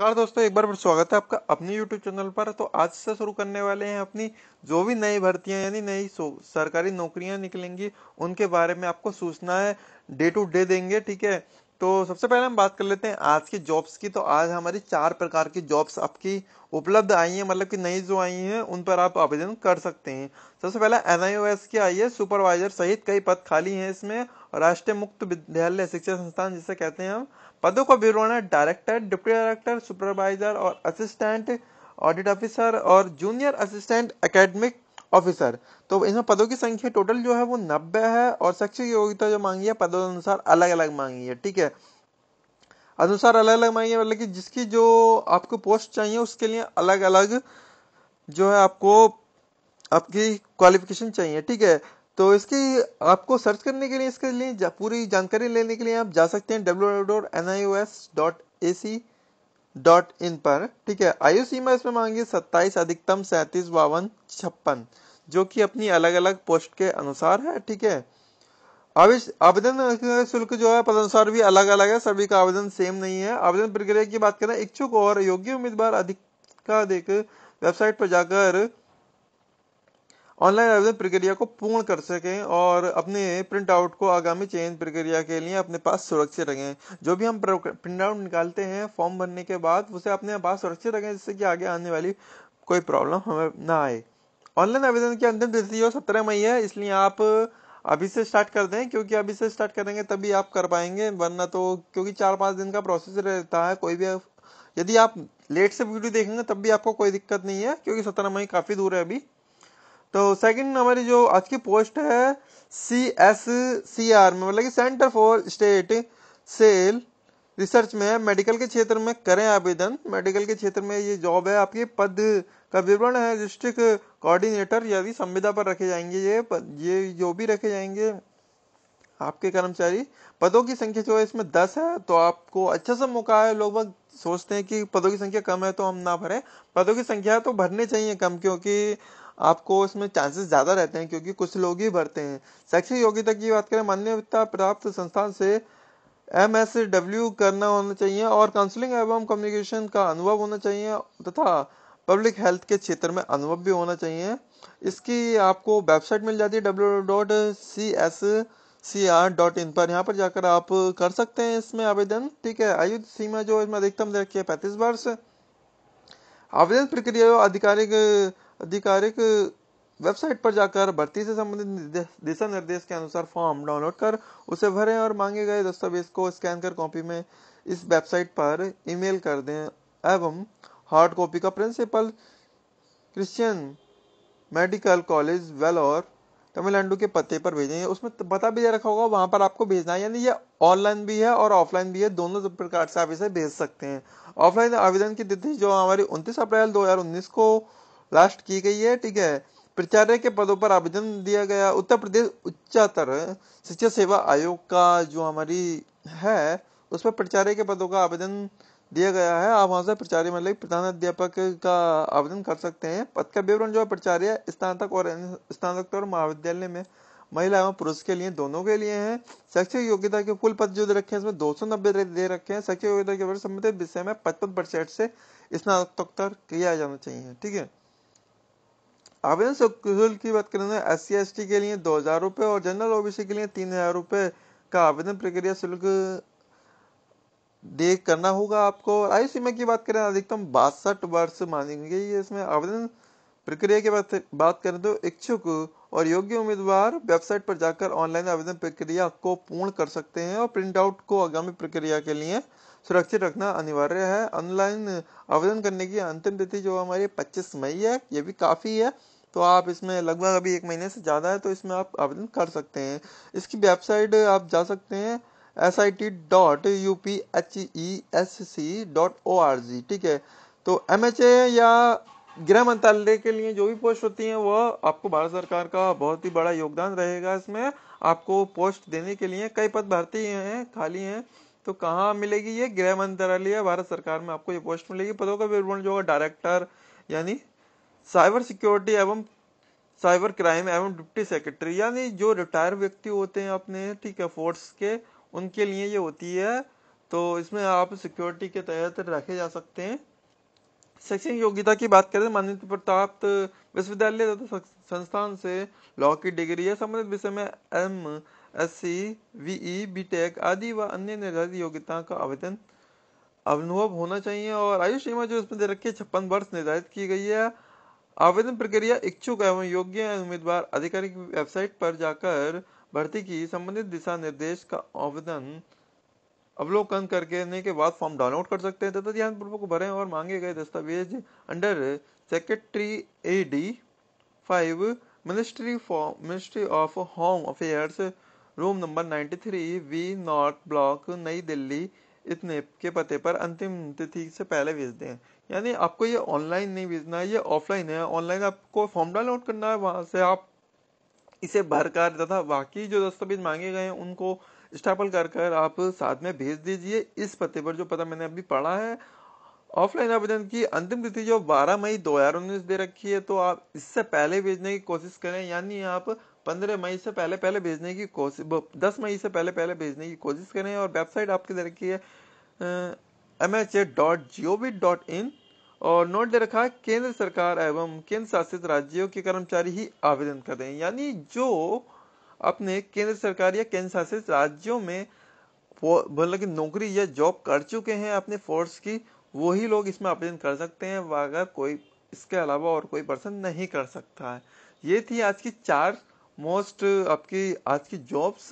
नमस्कार दोस्तों एक बार फिर स्वागत है आपका अपने YouTube चैनल पर तो आज से शुरू करने वाले हैं अपनी जो भी नई भर्तियां यानी नई सरकारी नौकरियां निकलेंगी उनके बारे में आपको सूचना है डे टू डे देंगे ठीक है तो सबसे पहले हम बात कर लेते हैं आज की जॉब्स की तो आज हमारी चार प्रकार की जॉब्स आपकी उपलब्ध आई हैं मतलब कि नई जो आई हैं उन पर आप आवेदन कर सकते हैं सबसे पहले एन की आई है सुपरवाइजर सहित कई पद खाली हैं इसमें राष्ट्रीय मुक्त विद्यालय शिक्षा संस्थान जिसे कहते हैं हम पदों का विवरण है डायरेक्टर डिप्टी डायरेक्टर सुपरवाइजर और असिस्टेंट ऑडिट ऑफिसर और जूनियर असिस्टेंट एकेडमिक ऑफिसर तो इसमें पदों की संख्या टोटल जो है वो नब्बे है और शैक्षिक योग्यता जो मांगी है पदों अनुसार अलग अलग मांगी है ठीक है अनुसार अलग अलग मांगी है मतलब कि जिसकी जो आपको पोस्ट चाहिए उसके लिए अलग अलग जो है आपको आपकी क्वालिफिकेशन चाहिए ठीक है तो इसकी आपको सर्च करने के लिए इसके लिए जा, पूरी जानकारी लेने के लिए आप जा सकते हैं W dot N I O S dot A C dot in पर ठीक है आयु सीमा इसमें मांगी सत्ताईस अधिकतम सैंतीस बावन छप्पन जो कि अपनी अलग अलग पोस्ट के अनुसार है ठीक है आवेदन शुल्क जो है पदानुसार भी अलग अलग है सभी का आवेदन सेम नहीं है आवेदन प्रक्रिया की बात करें इच्छुक और योग्य उम्मीदवार अधिक का देख वेबसाइट पर जाकर ऑनलाइन आवेदन प्रक्रिया को पूर्ण कर सकें और अपने प्रिंट आउट को आगामी चयन प्रक्रिया के लिए अपने पास सुरक्षित रखें जो भी हम प्रिंट आउट निकालते हैं फॉर्म भरने के बाद उसे अपने पास सुरक्षित रखें जिससे कि आगे आने वाली कोई प्रॉब्लम हमें ना आए ऑनलाइन आवेदन की अंतिम तिथि सत्रह मई है इसलिए आप अभी से स्टार्ट कर दें क्योंकि अभी से स्टार्ट करेंगे तभी आप कर पाएंगे वरना तो क्योंकि चार पाँच दिन का प्रोसेस रहता है कोई भी यदि आप लेट से वीडियो देखेंगे तब भी आपको कोई दिक्कत नहीं है क्योंकि सत्रह मई काफ़ी दूर है अभी तो सेकंड हमारी जो आज की पोस्ट है सी एस सी आर में मतलब कि centre for state cell research में मेडिकल के क्षेत्र में करें आवेदन मेडिकल के क्षेत्र में ये जॉब है आपके पद का विवरण है डिस्ट्रिक्ट कोऑर्डिनेटर यदि संविदा पर रखे जाएंगे ये ये जो भी रखे जाएंगे आपके कर्मचारी पदों की संख्या जो है इसमें दस है तो आपको अच्छा सा मौका है लोग सोचते हैं कि पदों की संख्या कम है तो हम ना भरें पदों की संख्या तो भरने चाहिए कम क्योंकि आपको इसमें चांसेस ज़्यादा रहते हैं क्योंकि कुछ लोग ही भरते हैं शैक्षिक योग्यता की बात करें मान्यता प्राप्त संस्थान से एम एस डब्ल्यू करना होना चाहिए और काउंसलिंग एवं कम्युनिकेशन का अनुभव होना चाहिए तथा पब्लिक हेल्थ के क्षेत्र में अनुभव भी होना चाहिए इसकी आपको वेबसाइट मिल जाती है W dot C S C R dot in पर यहाँ पर जाकर आप कर सकते हैं इसमें आवेदन ठीक है आयु सीमा जो इसमें अधिकतम रखी है पैंतीस वर्ष आवेदन प्रक्रिया आधिकारिक आधिकारिक वेबसाइट पर जाकर भर्ती से संबंधित दिशा निर्देश के अनुसार फॉर्म डाउनलोड कर उसे भरें और मांगे गए दस्तावेज को स्कैन कर कॉपी में इस वेबसाइट पर ईमेल कर दें एवं हार्ड कॉपी का principal Christian Medical College Vellore Tamil Nadu के पते पर भेजें उसमें बता भी दे रखा होगा वहां पर आपको भेजना है यानी ये ऑनलाइन भी है और ऑफलाइन भी है दोनों प्रकार से आप इसे भेज सकते हैं ऑफलाइन आवेदन की तिथि जो हमारी 29 अप्रैल 2019 को लास्ट की गई है ठीक है प्रचार्य के पदों पर आवेदन दिया गया उत्तर प्रदेश उच्चतर शिक्षा सेवा आयोग का जो हमारी है उस पर प्राचार्य के पदों का आवेदन दिया गया है आप वहां से प्रचार्य मतलब प्रधान अध्यापक का आवेदन कर सकते हैं पद का विवरण जो है प्राचार्य स्नातक और स्नातक और महाविद्यालय में महिला एवं पुरुष के लिए दोनों के लिए है शैक्षिक योग्यता के कुल पद जो दे रखे हैं इसमें दो सौ नब्बे दे रखे हैं शैक्षिक योग्यता के संबंधित विषय में पचपन परसेंट से स्नातकोत्तर किया जाना चाहिए ठीक है आवेदन शुल्क की बात करें तो एस सी के लिए दो हज़ार रुपये और जनरल ओ के लिए तीन हज़ार रुपये का आवेदन प्रक्रिया शुल्क दे करना होगा आपको आयु सीमा की बात करें अधिकतम बासठ वर्ष मानेंगे ये इसमें आवेदन प्रक्रिया की बात बात करें तो इच्छुक और योग्य उम्मीदवार वेबसाइट पर जाकर ऑनलाइन आवेदन प्रक्रिया को पूर्ण कर सकते हैं और प्रिंट आउट को आगामी प्रक्रिया के लिए सुरक्षित रखना अनिवार्य है ऑनलाइन आवेदन करने की अंतिम तिथि जो हमारी 25 मई है ये भी काफ़ी है तो आप इसमें लगभग अभी एक महीने से ज़्यादा है तो इसमें आप आवेदन कर सकते हैं इसकी वेबसाइट आप जा सकते हैं S I T dot U P H E S C dot O R G ठीक है तो एम एच ए या गृह मंत्रालय के लिए जो भी पोस्ट होती हैं वह आपको भारत सरकार का बहुत ही बड़ा योगदान रहेगा इसमें आपको पोस्ट देने के लिए कई पद भर्ती हैं खाली हैं तो कहाँ मिलेगी ये गृह मंत्रालय भारत सरकार में आपको ये पोस्ट मिलेगी पदों का विवरण जो होगा डायरेक्टर यानी साइबर सिक्योरिटी एवं साइबर क्राइम एवं डिप्टी सेक्रेटरी यानी जो रिटायर व्यक्ति होते हैं अपने ठीक है फोर्स के उनके लिए ये होती है तो इसमें आप सिक्योरिटी के तहत रखे जा सकते हैं शैक्षणिक योग्यता की बात करें मान्य प्राप्त विश्वविद्यालय तथा संस्थान से लॉ की डिग्री या संबंधित विषय में M S C BE B tech आदि व अन्य निर्धारित योग्यता का आवेदन अनुभव होना चाहिए और आयु सीमा जो इसमें दे रखी है छप्पन वर्ष निर्धारित की गई है आवेदन प्रक्रिया इच्छुक एवं योग्य उम्मीदवार आधिकारिक वेबसाइट पर जाकर भर्ती की संबंधित दिशा निर्देश का आवेदन अवलोकन करने के बाद फॉर्म डाउनलोड कर सकते हैं तथा पूर्वक भरें और मांगे गए दस्तावेज under secretary A D five ministry for ministry of home affairs room number ninety three V North Block नई दिल्ली इतने के पते पर अंतिम तिथि से पहले भेज दें यानी आपको ये ऑनलाइन नहीं भेजना है ये ऑफलाइन है ऑनलाइन आपको फॉर्म डाउनलोड करना है वहाँ से आप इसे भर कर तथा बाकी जो दस्तावेज मांगे गए हैं उनको स्टापल कर कर आप साथ में भेज दीजिए इस पते पर जो पता मैंने अभी पढ़ा है ऑफलाइन आवेदन की अंतिम तिथि जो 12 मई 2019 दे रखी है तो आप इससे पहले भेजने की कोशिश करें यानी आप पंद्रह मई से पहले पहले भेजने की कोशिश दस मई से पहले पहले भेजने की कोशिश करें और वेबसाइट आपकी दे रखी है M H A dot G O V dot in और नोट दे रखा है केंद्र सरकार एवं केंद्र शासित राज्यों के कर्मचारी ही आवेदन करें यानी जो अपने केंद्र सरकार या केंद्र शासित राज्यों में मतलब कि नौकरी या जॉब कर चुके हैं अपने फोर्स की वही लोग इसमें आवेदन कर सकते हैं अगर कोई इसके अलावा और कोई पर्सन नहीं कर सकता है ये थी आज की चार मोस्ट आपकी आज की जॉब्स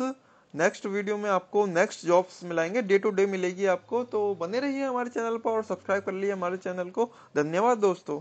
नेक्स्ट वीडियो में आपको नेक्स्ट जॉब्स मिलाएंगे डे टू डे मिलेगी आपको तो बने रहिए हमारे चैनल पर और सब्सक्राइब कर लिए हमारे चैनल को धन्यवाद दोस्तों